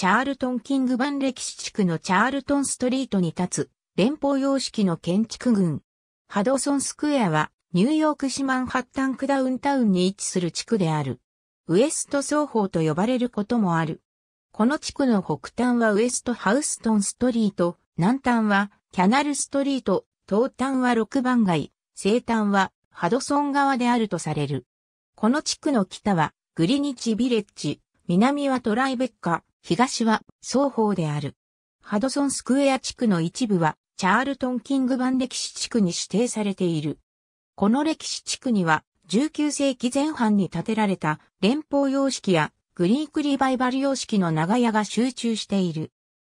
チャールトン・キングバン歴史地区のチャールトンストリートに立つ、連邦様式の建築群。ハドソンスクエアは、ニューヨーク市マンハッタンクダウンタウンに位置する地区である。ウエスト双方と呼ばれることもある。この地区の北端はウエストハウストンストリート、南端はキャナルストリート、東端は6番街、西端はハドソン側であるとされる。この地区の北はグリニチビレッジ、南はトライベッカ、東は双方である。ハドソンスクエア地区の一部は、チャールトン・キング版歴史地区に指定されている。この歴史地区には、19世紀前半に建てられた連邦様式やグリークリバイバル様式の長屋が集中している。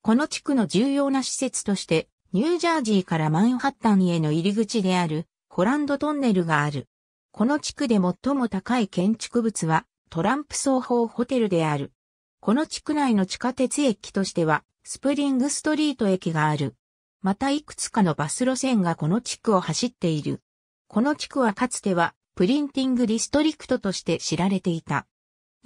この地区の重要な施設として、ニュージャージーからマンハッタンへの入り口であるホランドトンネルがある。この地区で最も高い建築物はトランプ双方ホテルである。この地区内の地下鉄駅としては、スプリングストリート駅がある。またいくつかのバス路線がこの地区を走っている。この地区はかつては、プリンティングディストリクトとして知られていた。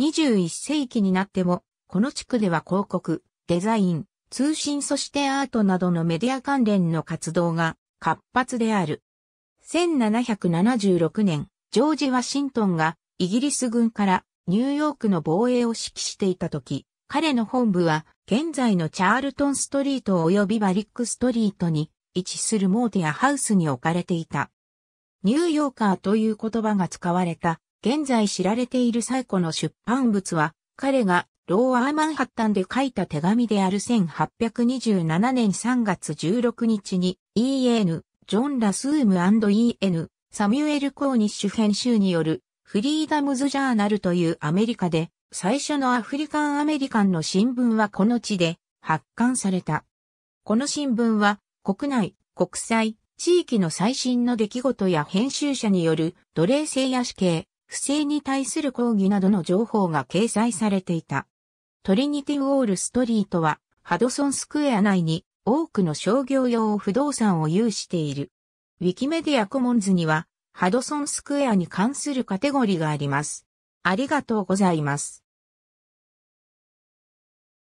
21世紀になっても、この地区では広告、デザイン、通信そしてアートなどのメディア関連の活動が活発である。1776年、ジョージ・ワシントンがイギリス軍からニューヨークの防衛を指揮していた時、彼の本部は現在のチャールトンストリート及びバリックストリートに位置するモーティアハウスに置かれていた。ニューヨーカーという言葉が使われた、現在知られている最古の出版物は、彼がローアーマンハッタンで書いた手紙である1827年3月16日に E.N. ジョン・ラスーム &E.N. サミュエル・コーニッシュ編集によるフリーダムズ・ジャーナルというアメリカで、最初のアフリカン・アメリカンの新聞はこの地で発刊された。この新聞は、国内、国際、地域の最新の出来事や編集者による奴隷制や死刑、不正に対する抗議などの情報が掲載されていた。トリニティウォールストリートはハドソンスクエア内に多くの商業用不動産を有している。ウィキメディアコモンズにはハドソンスクエアに関するカテゴリがあります。ありがとうございます。